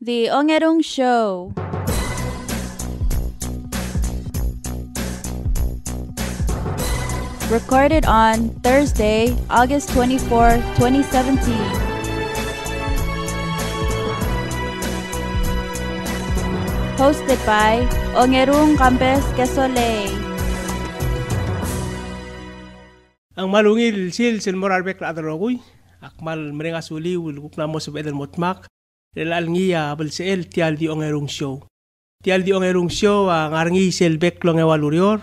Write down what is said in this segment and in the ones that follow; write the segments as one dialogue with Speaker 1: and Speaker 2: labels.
Speaker 1: The Ongerung Show. Recorded on Thursday, August 24, 2017. hosted by Ongerung Campes Kesole. Ang malungil sil sil moral bek la Akmal mrenga suli wil kukna mo motmak. l'alngia bel se el tial di on erung show. Tial di on erung show a ah, ngarngi sel beklong e walurior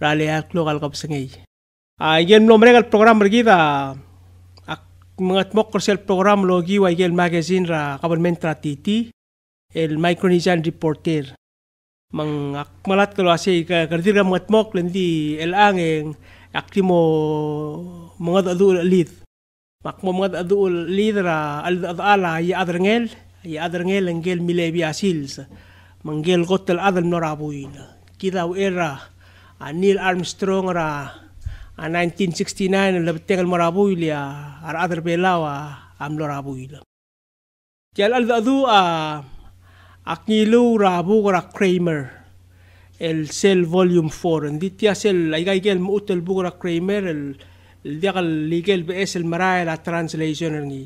Speaker 1: rale aklo kalkap sengay. A ah, yen no mregal program bergida ak mga tmokor sel program logi wa yel magazine ra kabel mentra titi el Micronesian Reporter. Mang akmalat kalo ase kardir ka mga tmok lendi el angeng aktimo mga dadu lid. Makmo mga dadu lid ra al adala ya adrengel. adrangel ngel mile via sils mangel gotel adal norabuin kida era a neil armstrong ra a 1969 le tegal morabuilia ar adr belawa am norabuila kial al adu a aknilu ra bugra kramer el cell volume 4 nditia sel laigai gel mutel bugra kramer el ligel be esel maraela translationer ni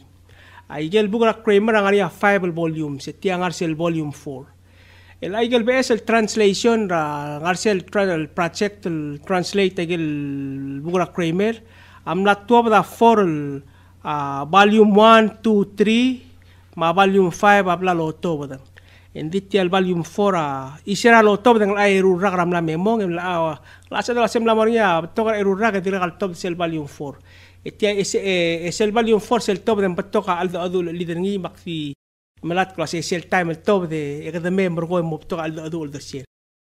Speaker 1: aigel bugra kramer angari a fable volume se tia ngarsel volume 4 el aigel be el translation ra ngarsel tradel project el translate aigel bugra kramer am la tuob da for el uh, volume 1 2 3 ma volume 5 abla lo tobo da en ditia el volume 4 a uh, isera lo tobo da ngai ru ragram la memong em la uh, la sa da sem la morgia tokar ru rag dira gal tobo sel volume 4 السيل فاليو فورس التوب دم بتوقع على ذو اللي ذني في ملات كلاس السيل تايم التوب ذي غذا ما مرغوي مبتوقع على ذو السيل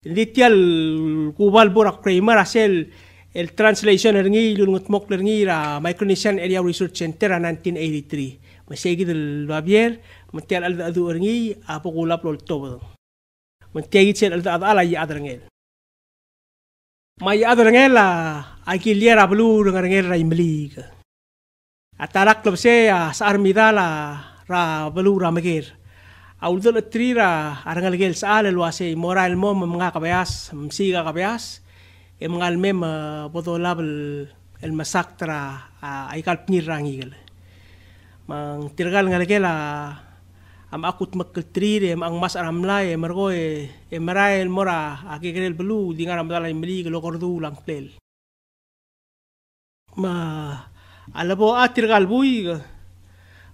Speaker 1: اللي تيال كوبال بورا كريمر سيل الترانسليشن رنجي للمتموك رنجي را مايكرونيشن اريا ريسيرش سنتر 1983 مسيجد البابير متيال الذو رنجي ابو غلاب لول توب متيجي سيل الذو على يادرنجيل May adarangela blu blue rangarangela imlig. Atarak klubsea sa armidala ra blue ramagir. Audol at trira arangalagil sa alalwa si moral mo mga kabayas, msiga kabayas, e mga almem botolabal el masaktra ay kalpnir rangigil. Mang tirgal ngalagila am akut makkeltrire ang mas aramlay am argoe am marael mora akigrel belu dingar am dalay meli lo kordu lang plel ma alabo atir galbui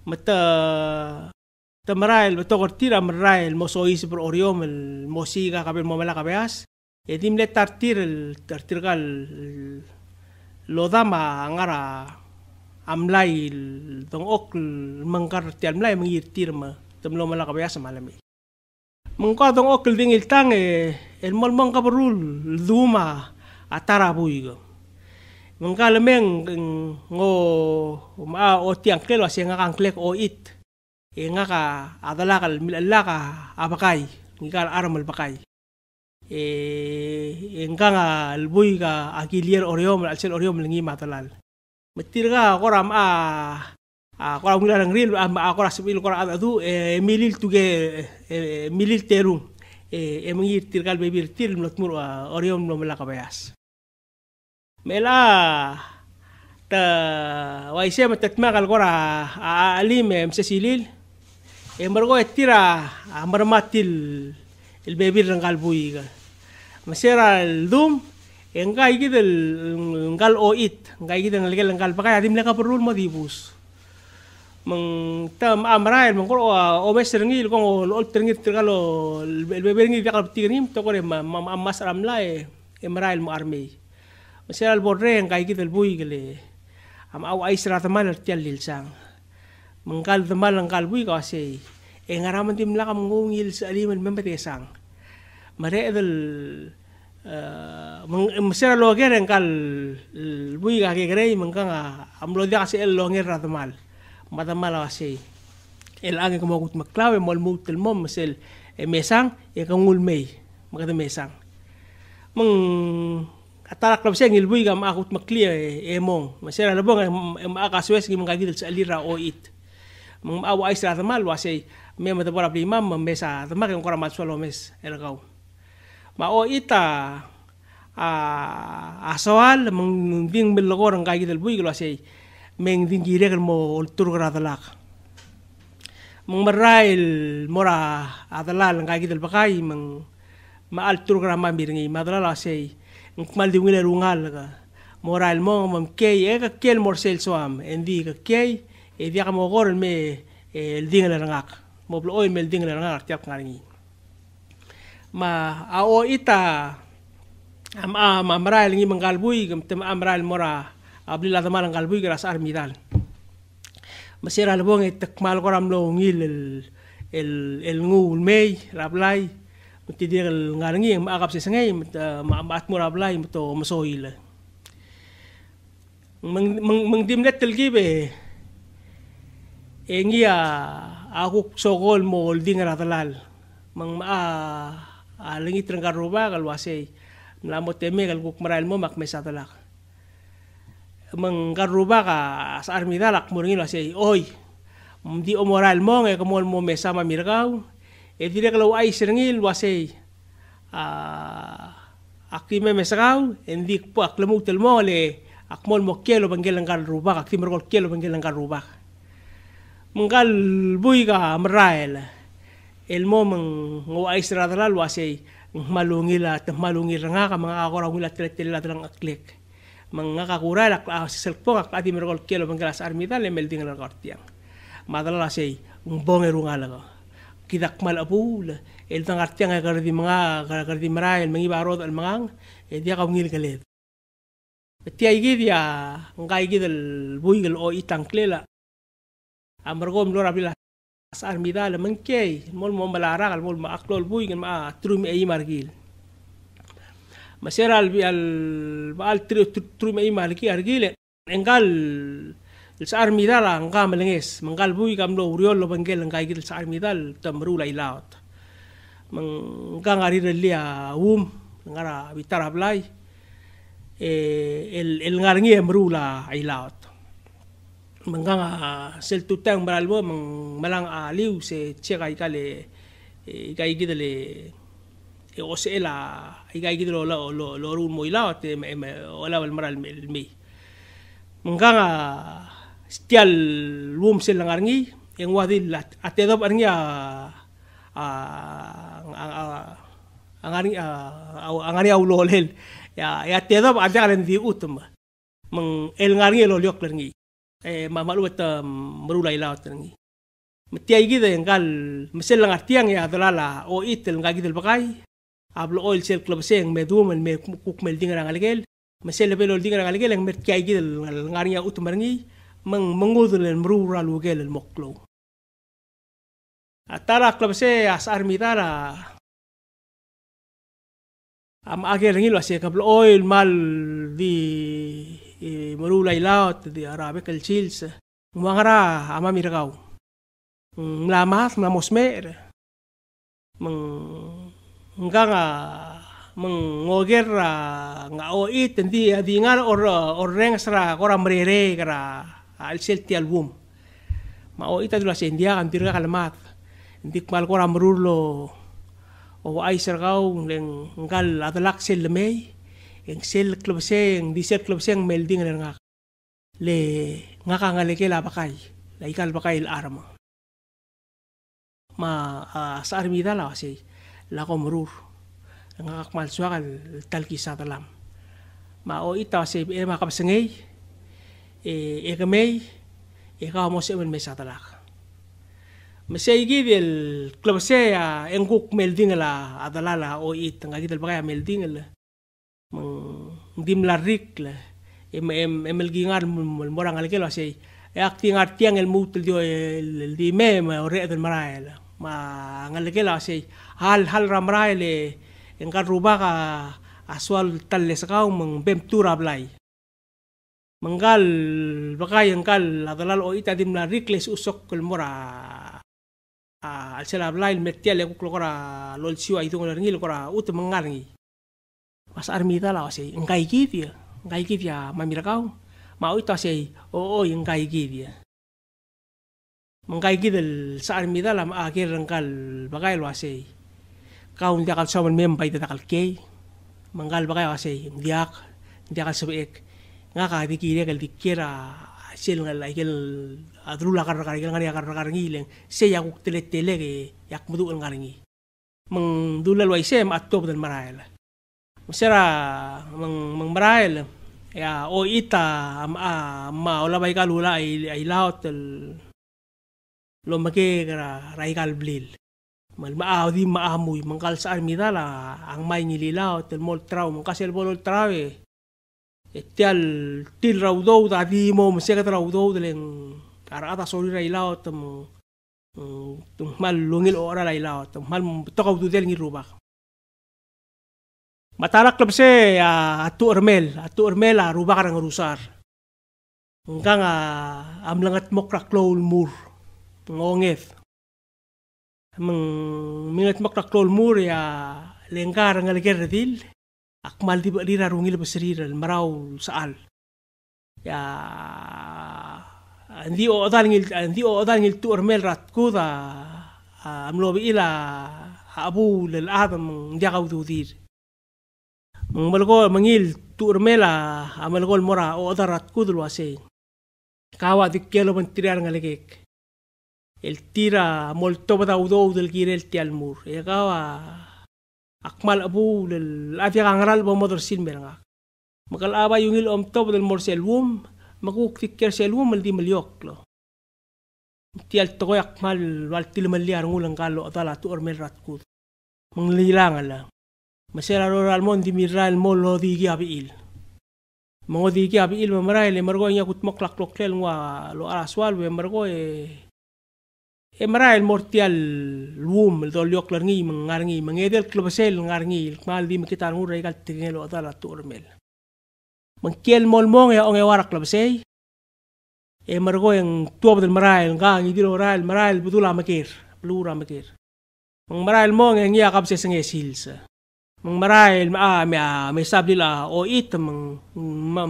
Speaker 1: mata ta marael beto kortira marael mosois por oriom el mosiga kabel momela kabeas edim le tartir el tartir gal lo dama angara amlay dong ok mangkar tiamlay mangirtir ma tumlo man lang kabaya sa malami. Mungkadong okil ding iltang eh, el malmang kabarul, duma, atara atarabuy ko. lemeng ngo ma o tiang kelo siya nga kangklek o it. E nga ka adalakal milalaka abakay, nga aramal bakay. E nga nga albuy ka agilier oriyom, alsel oriyom lingi matalal. Matir ka koram a a ko mi la ngri a ko la sibil ko la du e milil tuge e eh, eh, milil terung e eh, e mi tir gal be bir til mlot mur oriom no mla kabayas mela ta waise ma tatma gal gora a ali me mse silil e mergo etira a marmatil el be bir ngal bui ga masera el dum engai gidel ngal o it ngai gidel ngal ngal pakai adim leka perul mo dibus mang tam amrail mang ko o mesrengi ko ngol ol trengi tergalo el beberengi ka kapti ngim to ko ma ma masram lae emrail mo armi masel al borre ang kai kit el bui gele am au ai sra ta mal tel lil sang mang kal ta mal ang kal bui ka se en aram tim la kam ngung il salim el membe sang mare el eh, mang masel lo ger ang kal bui ka ke grei mang kang am lo dia se el lo ngir ra ta mal matamala wa sei el age kamo kut maklawe mol mut tel mom sel e eh, mesang e kangul mei magata mesang mang atara klab sei ngil bui gam akut maklia e, e mong masela labo ngai eh, em aka swes gi mangagi tel salira o it mang awa isra tamal wa sei me mata bora pli mam mesa tama ke ngora mat solo mes el gau ma o ita a a soal mang ving bel gor ngai gi tel bui glo sei men dingirek mo ultur gradalak mong marail mora adalal ngai gidal bakai mang ma altur grama miringi madalala sei ngmal di ngile rungal ga moral mo mam kei e eh, ka kel morsel soam endi ka kei e dia ka mogor me el dingle rangak mo blo oil mel dingle rangak tiap ngaringi ma ao ita am am amrail ngi mangalbui gam tem amrail mora قبل هذا مالن قلبي قراس أرمي دال مسير على بون التكمال قرام لو نيل ال ال النو المي رابلاي متدير الغالني ما أقرب سيسنعي مت ما أتمر رابلاي متو مسويل من من من دملت الجيبه engia aku sokol mo holding ratalal mang ma alingit rang karuba kalwasay namo teme kalkuk maral mo makmesa talak manggaruba ka sa armidalak mo rin siya oy di o moral mo nga kumol mo mesa mamirgaw e dire ka ay sirngil wasay a aki ah, me mesagaw hindi po aklamog telmo le akmol mo kelo banggel ang garuba akti mergol kelo bangel ngal ruba mengal buy ka el mo mang nguay sira dalal wasay malungila at malungil nga ka mga ako raw nila tilatila dalang aklik mengakakurala silpoka klati merokol kelo mengkelas armita lemel tingal kortiang madala sei un bonger un alago kidak malapul el tangartiang kardi mga kardi mara el mengi barod el mangang e dia kaungil kalet tia igi dia ngai gi del buigel o itang klela amargo mlora bila as armida le mengkei mol mol malara al mol ma aklol buigel ma trumi e margil masera al al al tru tru mai maliki argile engal il sar midala nga melenges mengal bui kam lo uriol lo bengel nga igil sar midal tamru lai laot mengga ngari reli a um ngara bitar ablai e el el ngarngi emru la ai laot mengga ah, sel tutang bralbo meng melang aliu ah, se chegai kale igai eh, gidele e, Eh, o se la i ga gidro la lo lo ru mo ila te me me ola wal mara al mi nga nga stial lum sel ngar ngi yang wa dil lat ate do ngi a a ngar ngi a ngar ngi au lo lel ya ya te do ate ngar ngi utum mang el ngar ngi lo lyok ngi e eh, ma ma lu ta mru la ila ngi Mati ayi gida yang gal mesel langar tiang ya adalah la o oh, itel ngagi del bagai ablo oil sel club se ng medu mel me kuk mel dinga ngal gel mesel belo dinga ngal gel ng mer kya gi dal ngal ngar nya utmar ngi mang mangudul en mrura lu gel el moklo atara club se as armidara am agel ngi lo se kablo oil mal di e, mrura ilaot di arabe kel chills mangara ama mirgau mla mas mla mosmer mang nga nga mengoger nga oi tendi adi nga or orreng sra ora merere gra al sel ti album ma oi ta dula sendia kan dirga kalmat ndik mal ora merulo o ai ser gau leng ngal adlak sel mei eng sel klub seng di sel klub seng melding ler nga le nga ka nga leke la bakai la ikal bakai l arma ma uh, sa armida la wasi la ko murur nga akmal suaral tal ki sa dalam ma o ita se e ma kap sengei e e gemei e ga mo se men mesa dalak me se igi del club se a enguk mel dingela adalala o it nga gidel baga mel dingela mo dim la rikle e me e mel gingar mol morang alkelo se e acting artiang el mutel dio el di me o re del maraela ma ngalkela se se hal hal ramrai le yang kan ruba ka aswal ah, tal le meng bem blai menggal baka yang kal adalal o ita dimna rikles usok kelmora. mora ah, al sela blai metia le kuklokora lol siwa itu ngil kora ut menggal ngi mas armita la wasi ngai kivia ngai kivia mamira kau mau itu wasi oh, oh, o o ngai kivia ngai kidel sa armita la ah, akir rengkal bagai lo wasi kaun dia kal sawan mem bai ta kal kei mangal ba kay kasi diak dia kal sabek nga ka di kire kal dikira sel ngal ikel adrula kar kar ikel ngari kar kar ngileng se yakuk tele tele ke yak mudu ngari ngi mang dulal wai sem atop dan marael masira mang mang marael ya o ita ma ma ola bai kalula ay ay laot lo make kara rai kal blil malmaaw di maamoy mangkal sa armidala ang may nililaw til mol traw mangkasel bolol traw eh. eh tial til raw daw ta di mo masya ka raw daw daleng karata sorry ray law tam tum mal lungil ora ray law tam mal tokaw du del ngirubak Matarak lang siya uh, atu ermel, atu ermel uh, ruba rusar. Hanggang uh, amlangat mo kraklol mur, ngongef. من ميت مقرق لول مور يا لينكار عن الجر ذيل أكمل دي بقرير رونيل بسرير المراو سأل يا عندي أوضان عيل عندي أوضان عيل تور ميل رات كودا أملو بيلا أبو للآدم دي عودو ذير من بلغو من عيل تور ميلا أملغو المرا أوضان رات كودل واسين كاوا دي كيلو من تريان عن الجيك التيرا مولتوبدا ودو دل جيرل تيالمور يغاوا أكمل أبو للأفيا غنرال بمدر سين مرنغا مقال آبا يونيل أم توب دل مرسل ووم مقوك تكير سلوم الدي مليوك لو تيال تغو أكمل والتيل مليار نغولن قالو أطالة تؤر من راتكود من ليلان الله مسيرا رورال مون دي ميرال مولو دي جابي إيل مغو دي جابي إيل ممرايل مرغو يكوت مقلق لوكلل نوا لو أراسوال ومرغو إيه MRI el mortial lum el do lio clarngi mangarngi mangedel klobasel ngarngi mal di mikitar ngur regal tingelo adala turmel mangkel molmong ya onge warak klobasei e mergo en tuob del MRI en gang i dilo ral MRI el budula makir blura makir mang MRI el mong en ya kapse senge silsa mang MRI el ma me me sablila o it mang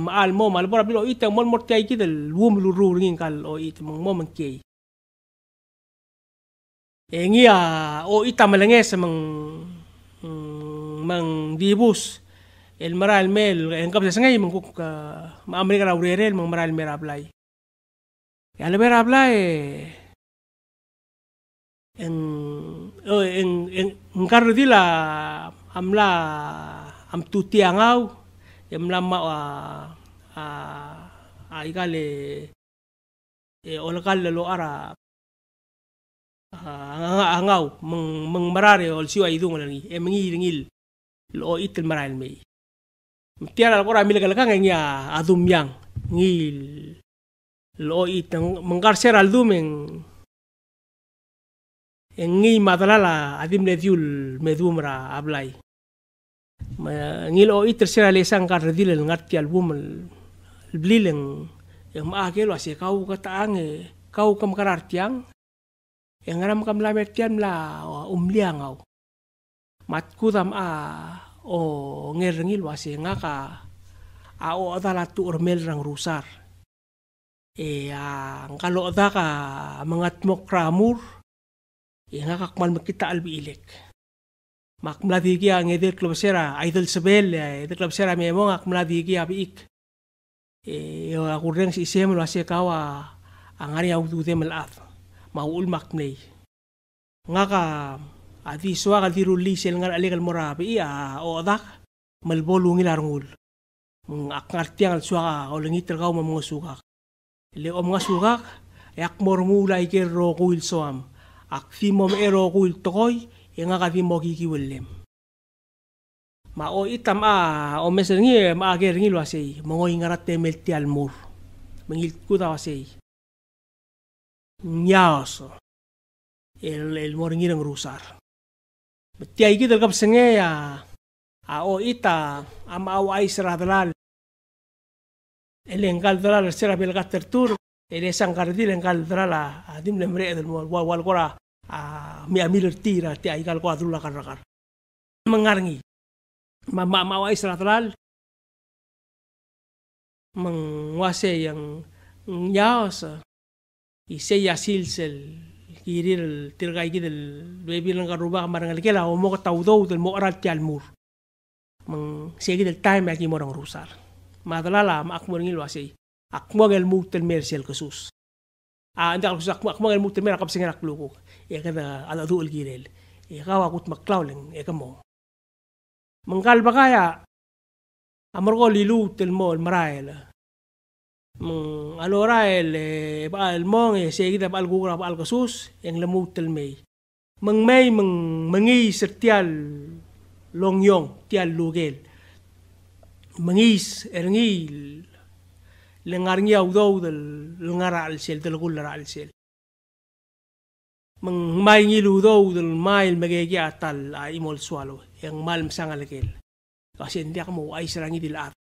Speaker 1: mal mom al bora bilo it mol mortial kidel lum lurur ngin kal o it mang mom mangkei Engia eh, ah. o oh, ita malenge sa mang mang mm, dibus el maral mel en kapsa sa ngayon mangkuk ka eh, ma Amerika na urere el mang maral mera blay. Yan le mera blay oh, en en en en karo dila amla am tutiangaw em la ma a a igale e olakal lo ara angaw mang mang marare ol siwa idung langi e eh, mangi ringil lo itel maral me tiara ko ramil kala kang ya adum yang ngil lo it mangkar seral dumeng ngi madalala adim le diul medumra ablai ngil o itel seral esang kar dil ngat tial bum blileng yang maakelo asikau kataange kau kam e, karar tiang Yang ngaram kam la metian la um liang au. Mat ku a o ngerengi lwa si ngaka a o adala tu urmel rang rusar. E a ngalo adaka ah, mangat mok ramur e ngaka kmal makita albi ilek. Mak mladi gi ang ah, edel klobsera aidel sebel ya, edel klobsera mi emong ak mladi gi abik. Ah, e o agurren si semlo ase kawa angari au du demel af. maul makney ngaka ati suwa ka diru lisel ngan alikal morabi iya o adak malbolu ngilarngul mung mm, akangartiang suwa ka o langitel ka mga sukak le om nga sukak yak mormula iker ro kuil soam ak fimom ero kuil tokoy e nga ka fimo kikiwillem ma o itam a o mesel ngi ma ager ngi lo asei mongoy ngarat temel ti almur mengil kuta asei nyaso el el morning rusar beti ai kita kap senge ya a o ita am au ai sradral el engal dral sera bel gaster tur el esan gardil engal dral a dim le mre del mor wa wal gora a mi amil tira te ai gal quadru la carragar kan mengarngi ma ma au ai sradral menguasai yang nyaso iseya silsel kiril tirgaigi del bebilang karuba marangal kela o mo tawdo del mo arat yal mur mang segi del time aki morang rusar madalala mak morang ilwasi akmo gel mutel mersiel kasus a anda kasus akmo akmo gel mutel merakap singa nakluko ya kada ala du el e ya kawa kut maklawling ya kamo mangkal bakaya amorgo lilu tel mo maraela ano eh, mong eh, alora el al mong e segi da al gugra al kasus yang lemutel mei meng mei meng mengi sertial longyong tial lugel mengis erngi lengarnya udau del lengara al sel del gulara al sel meng mai ngi ludau del mail megegi atal a imol swalo yang mal msangal kel kasi ndak mo ay serangi dil at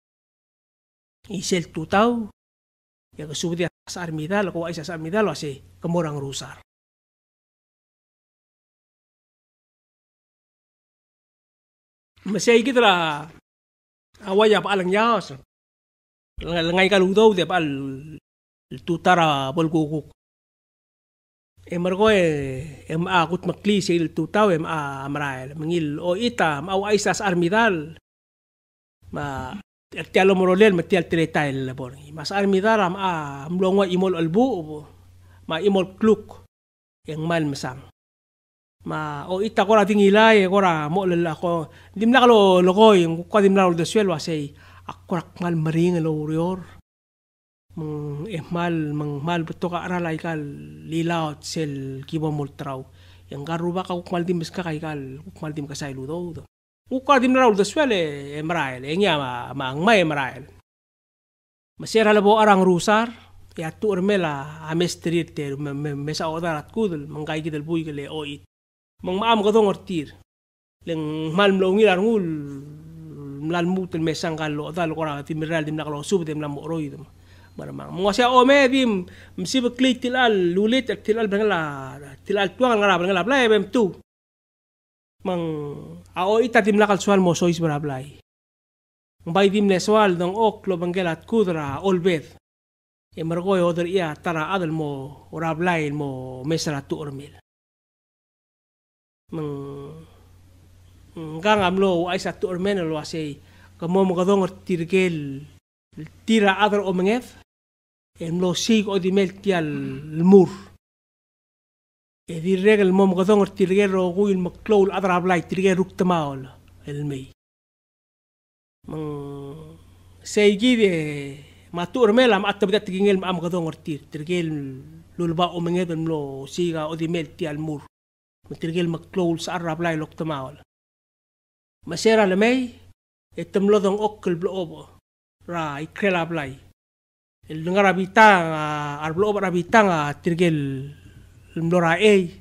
Speaker 1: isel tutaw ya ke subdi asar midal ko aisa asar midal wasi kemurang rusar mesai kita lah awa ya pak alang yas lengai kalu tau dia pak tutara bol guguk emar ko eh em akut makli sil tutau em a amrail mengil o oh, ita mau aisa asar midal ma tialo morolel ma tial tere tail la mas ar midara ma mlongwa imol albu ma imol kluk yang mal masang ma o ita kora tingila e kora mo lala ko dim nakalo loko yung ko e dim nakalo desuel wa say akkurak ngal maring lo urior mang ehmal mang mal beto ka aralay kal lilaot sel kibo multraw yang garuba ka kukmal dim ka kay kal kukmal dim ka say ludo u qaadim raul da swale emrael e nya ah, ma ma ngma emrael ma ser hala bo arang rusar ya tu ermela a mestrit te mesa odarat kudel mangai kidel buig le oit mang ma am gadong ortir leng mal mlo ngir arngul lah mlal mutel mesang galo kan dal qora lah, ti miral dim naqlo sub dim lam oroid mar mang mo sia ome dim msib klitil al lulit tilal bengla tilal tuang ngara bengla blae bem tu mang ao itatim la kalsual mo sois brablay. Baidim neswal dong ok lo at kudra olbed. E margoy oder iya tara adal mo orablay mo mesra tu ormil. Mang gang amlo ay sa tu ormen lo asay kamo mo kadong er tirgel tira adal omengef. Emlo sig odimel tial mur. هذه الرجل المهم غضون التلغير روغوي المقلو الأضرب لاي تلغير روك تماول المي من سيجي دي ما تور ميلا ما أتبدا تجينيل ما أم غضون التير تلغير لولبا أمين هذا ملو سيغا أودي ميل تي المور من تلغير مقلو سأرب لاي لوك تماول ما سيرا لمي التملوذن أكل بلوبو را يكريلا بلاي اللي نغرا بيتان أربلوب رابيتان تلغير mlora ei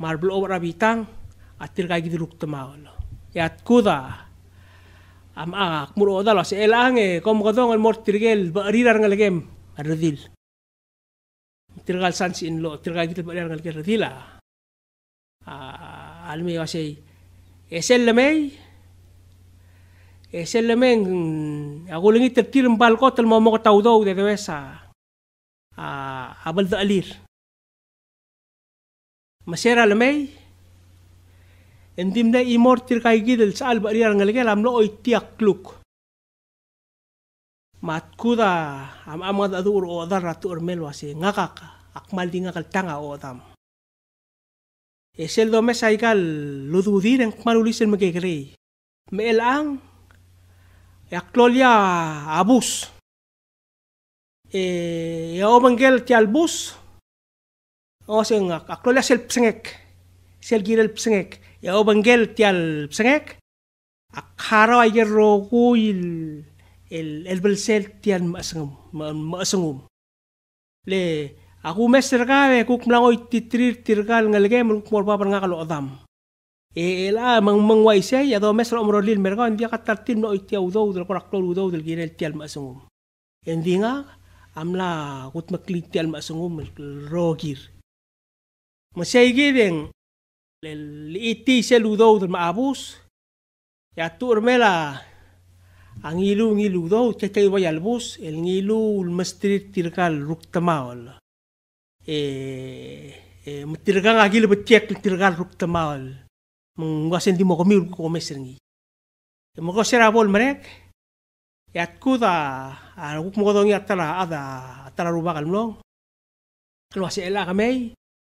Speaker 1: mar blo ora bitang atir kai gidruk temaol yat kuda am a muro oda lo se elange kom godong el mor tirgel barirar ngal gem redil tirgal sansi in lo tirgal gidruk barirar ngal redila a almi wasei esel lemei esel lemeng agulengi tertir mbal kotel momo tawdo de devesa a abal dalir de Masera lamay, endim da imortir kay gidel sa alba riyar ngaligel amlo oy tiak kluk. Matkuda am amad adur o dar ratu ormel wasi ngakaka akmal di ngakal tanga o dam. Esel do mesa ikal lududir en malulisin magigri. Meel ang yaklolya e abus. E, ya e o ti albus. o oh, sengak aklo la sel psengek sel girel psengek ya obengel oh, tial psengek akharo ayer rogu il el el belsel tial masengum masengum le aku meser ka be kuk mlango titrir tirgal ngalge mul kumor pa par ngakalo adam e la mang mang wai se ya do mesro omro lil merga en dia katar tin no itia udo udo ko raklo udo udo girel tial masengum en dinga amla gut maklit tial masengum rogir Mo seventT e se lo d doud demabo e a to armèla anlo e dou, chè lo voy alòs e nilo mestret tirgalrupta mal e tirgan agil loèc tirgalrupta mal, Mon go senti mo mil go mei. e mosserò marèc e aòda arupmdon a ada a tal robarlon, se mai.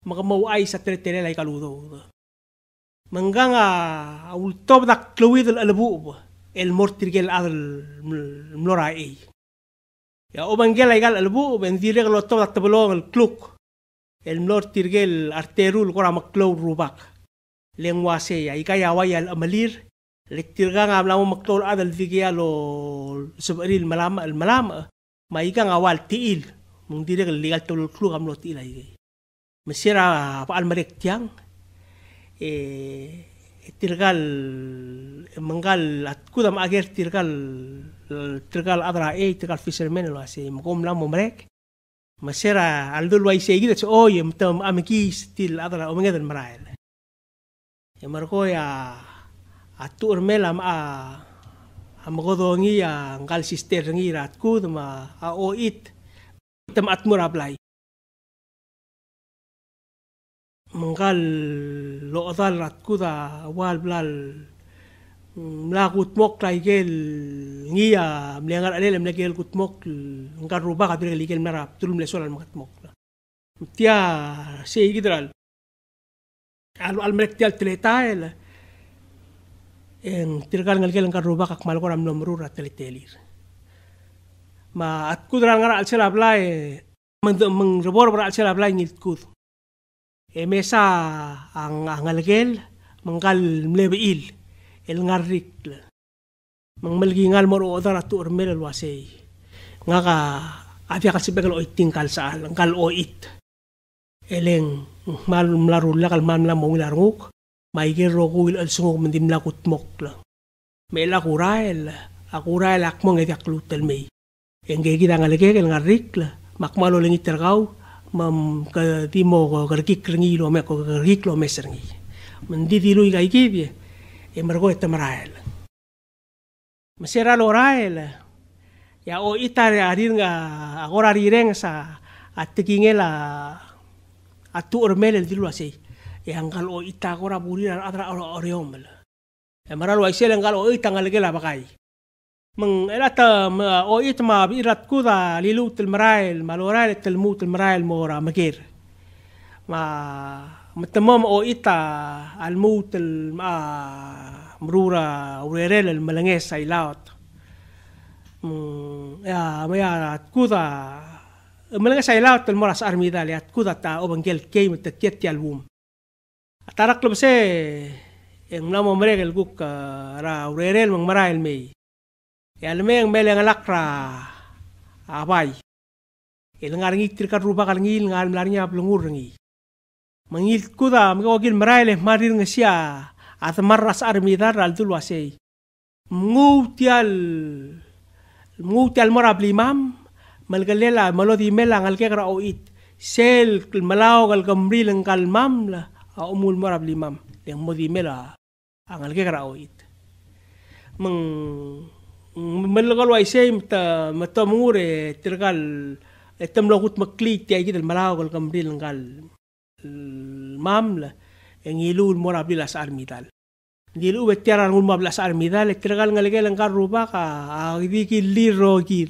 Speaker 1: magamauay sa tinitinilay kaludo. Manggang a ah, ultob na klawid al alabu el mortirgel adal mlorai. Ya o mangela igal alabu ben direk lo tob na tablong al kluk el mortirgel arterul kora maklaw rubak. Lengwa se ya ikayaway al amalir lektirga nga amlaw maklaw adal vigya lo subaril malama al malama maika nga wal tiil mung direk ligal tulul kluk amlo tiil ay. Monsieur a ah, parlé tiang et eh, tirgal mangal at kudam ager tirgal tirgal adra e tirgal fisherman lo lah, ase mgom la mumrek monsieur a ah, aldul wa isegi de oy oh, mtam amki stil adra o mengedel marael e marko ya atur melam a amgodongi a ngal sister ngira kudma a ah, o oh, it tam atmura blai menggal lo adal ratku da wal blal melakut mok lagi gel ngia melengar alil melengar gel kut mok engkar rubah kat dia gel merap tulum le soal mak mok tia se gitu dal al al merek tia teleta el en tirgal ngal gel engkar rubah kak malgor am nomor rat teletelir ma atku dal ngar al selablai mendem mengrebor ber al selablai ngit kut Emesa eh, ang angalgel mangal mlebeil el ngarik mang malgingal mo roodar at urmel alwasay nga ka afya kasi bagal oiting kal sa angal oit eleng mal mlarulla kal mamla mong larnguk maigir roko wil alsungok mandim lakutmok la mela kurael akurael akmong etiaklutel may engegid angalgel el ngarik la makmalo lang itargaw mam ka ti mo ko ka ki kringi lo me ko ka ki lo me sringi men di di lu ga ki bi e mergo et marael mesera lo rael ya o itar ari nga agora ri reng sa atiki nge la atu or mel di lu asei e angal o ita agora buri ar adra or oriom e mara lo aisel angal o ita ngal ge la bagai من الاتم او اتما بيرات كودا ليلوت المرايل ما لورايل تلموت المرايل مورا مكير ما متمم او اتا الموت الم مرورا وريرل الملنغيس اي لاوت يا ميا كودا الملنغيس اي لاوت المراس ارمي دالي كودا تا اوبنجل كيم تكيتي الوم اتارقلب سي ان نمو مريغل كوكا را وريرل من مرايل مي El meng meleng lakra. Abai. Ah, El eh, ngar ngi tir kar rupa kal ngi ngar mlar ngi ap lungur ngi. Mengil kuda mga wakil merai leh marir ngesia. At ah, marras armidar al dul wasei. Eh. Mngutial. Mngutial mora blimam. Malgalela malodi melang lah, al kekra o it. Sel malau kal gamri leng kal mam la. A umul mora blimam. Leng modi mela. Lah, Angal ah, kekra o it. Mengutial. ملغل واي شيء متا متا مور ترقال تم لغوت مكليت تي كده الملاغ والقمريل نقال الماملة يلو المرا بلا اسعار ميدال ديلو بتيرا نقول ما بلا اسعار ميدال ترقال نقال نقال روباقا ديك اللي روكيل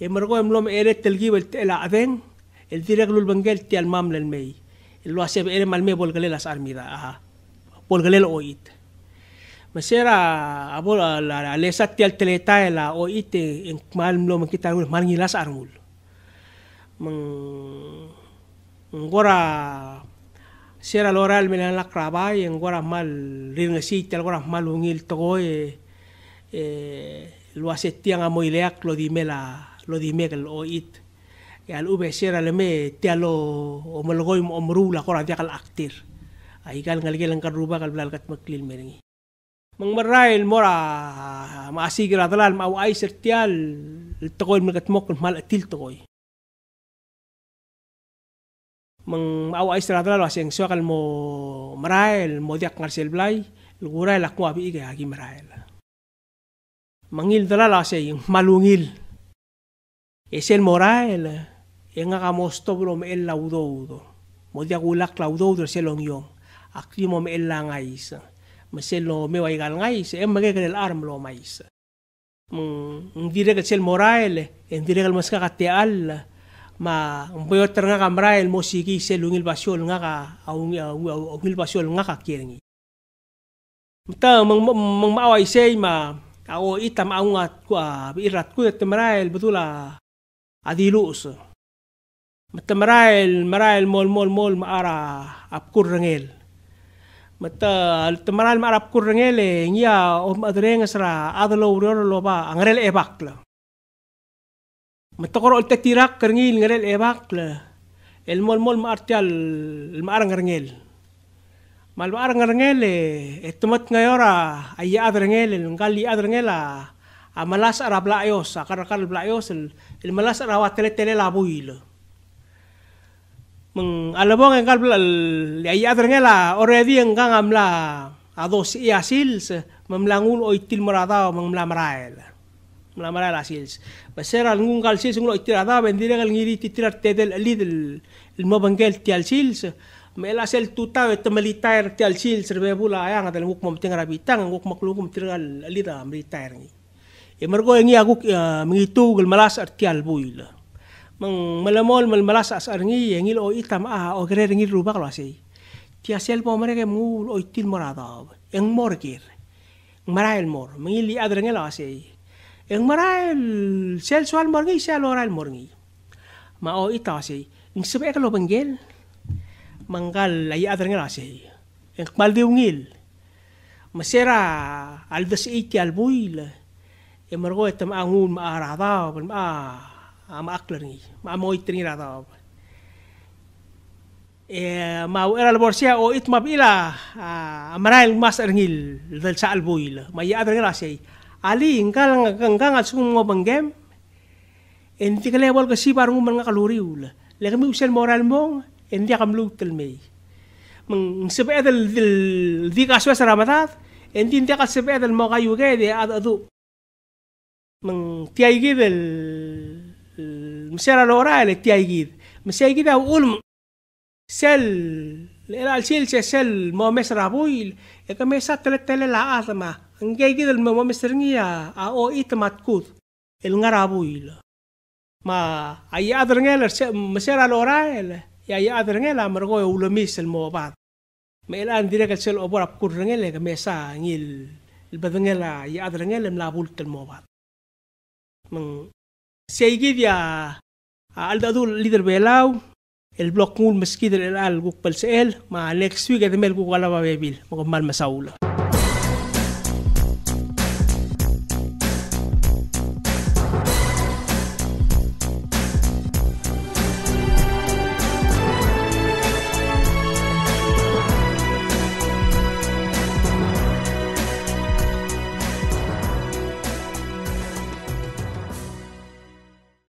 Speaker 1: يمرقو يملوم ايرت تلقيب العبين الديرق لو البنجل تي الماملة المي اللي واسيب ايرم المي بولغليل اسعار ميدال اها بولغليل اويد Masera abo la la, la lesa tel teleta la o oh, ite en mal lo me kita ul mal ngilas armul. Meng ngora sera loral me la kraba y ngora mal rin ngasi tel ngora mal ungil togo e e lo asetia nga moileak lo dime la lo dime el o oh, it. E al ube sera le me tialo o melgoim omru la kora dia kal aktir. Aikal ngalgelang karuba kal blalgat maklil meringi. مرايل مرا ما أسيقر أضلال ما أو أي سرتيال التقوي من قتموك مال أتيل تقوي من أو أي سرتيال أضلال واسين سوق المو مرايل مو ديك نرسل بلاي الغوراي لقوا بإيجا هاكي مرايل mangil dala la sa yung malungil. Esel morael, yung nga mosto bro me el laudo udo. Mo di ako ulak laudo udo selong yung. Aki mo me el langay isa masel lo me wai gal ngai se em mage gal arm lo mais ng dire gal sel moral en dire gal maska ka te al ma ang boyo ternga kamra el mosiki se lungil basyol nga ka aung aungil basyol nga ka kiringi ta mang mang maaway say ma ako itam aungat ko irat te temrael betula adilus matamrael marael mol mol mol maara apkur rangel mata ಮತ್ತ ಮರಾಲ್ ಮಾರ ಅಪ್ಕುರ್ರಂಗೇಲೆ ಹಿಂಗ್ಯ ಅದ್ರೇಂಗ ಸರ ಅದಲ್ಲ ಉರಿಯೋರ ಲೋಬ ಅಂಗರೇಲೆ ಏಬಾಕ್ಲ ಮತ್ತಕೊರ ಒಲ್ತೆ ತೀರಾಕ್ ಕರಂಗಿ ಇಲ್ಗರೇಲ್ ಏಬಾಕ್ಲ mol ಮೊಲ್ ಮೊಲ್ ಮಾರ್ತ್ಯಾಲ್ ಮಾರಂಗರಂಗೇಲ್ mal marangarangele etumat ngayora ay adrangele ngali adrangela amalas arabla ayos akarakal bla ayos el malas arawatele tele labuilo meng ala bong en kal bal ai adre ngela already en gang amla ados i asil se memlangun o itil marada o memla marael lah. memla marael asil beser al ngun gal sis ngul itil ada bendire gal ngiri titil lah tetel lidel el mobangel ti al sil se mela sel tuta et militar ti al sil se be bula ayang atel ngok mom tengara bitang ngok maklungum tiral lidel militar ngi e mergo ngi aku ya, mengitu gal malas artial buila mang malamol malmalas as arngi yengil eh, o itam a o gere ngil oh, ah, oh, ruba klasi tia sel po mare ke mul o oh, itil morada eng morgir marael mor mangili adrengel asi eng marael sel sual morgi sel oral morgi ma o itasi ing sub ek lo bengel manggal ay adrengel asi eng maldeungil masera aldas buil albuil emargo etam angun maarada bal ma ama ah, aklarngi ma moitringi rata e ma era la borsia o itma bila amarail ah, mas erngil dal sa albuil ma ya adrengi rasei ali ngal ngangkang asung mo banggem enti kale wal kasi barung man kaluriul le kami usel moral mong enti kam lutel mei mang sebe dal dal di kaswa saramatat enti enti kasebe dal mo kayo gede adu mang tiyay gede المسيره لورا لك تي أيجيد مسيرة جدا وقول سل الى السيل سل مو مسر ابوي يا ميسا تلت لا اثما نجي جدا المو مصرنيا او ايت ماتكوت الغر ابوي ما اي ادرنيل مسيرة لورا يا اي ادرنيل مرغو ولميس المو بعض ما الان ديرك سل ابو راب كورنيل يا ميسا نيل البدنيل يا ادرنيل ملابولت المو بعض من سيجيب يا الدادو ليدر بيلاو البلوك مول مسكيد الآن القوق بالسئل مع ليك سويق هذا ميل قوق ولا بابيل مقمال مساولة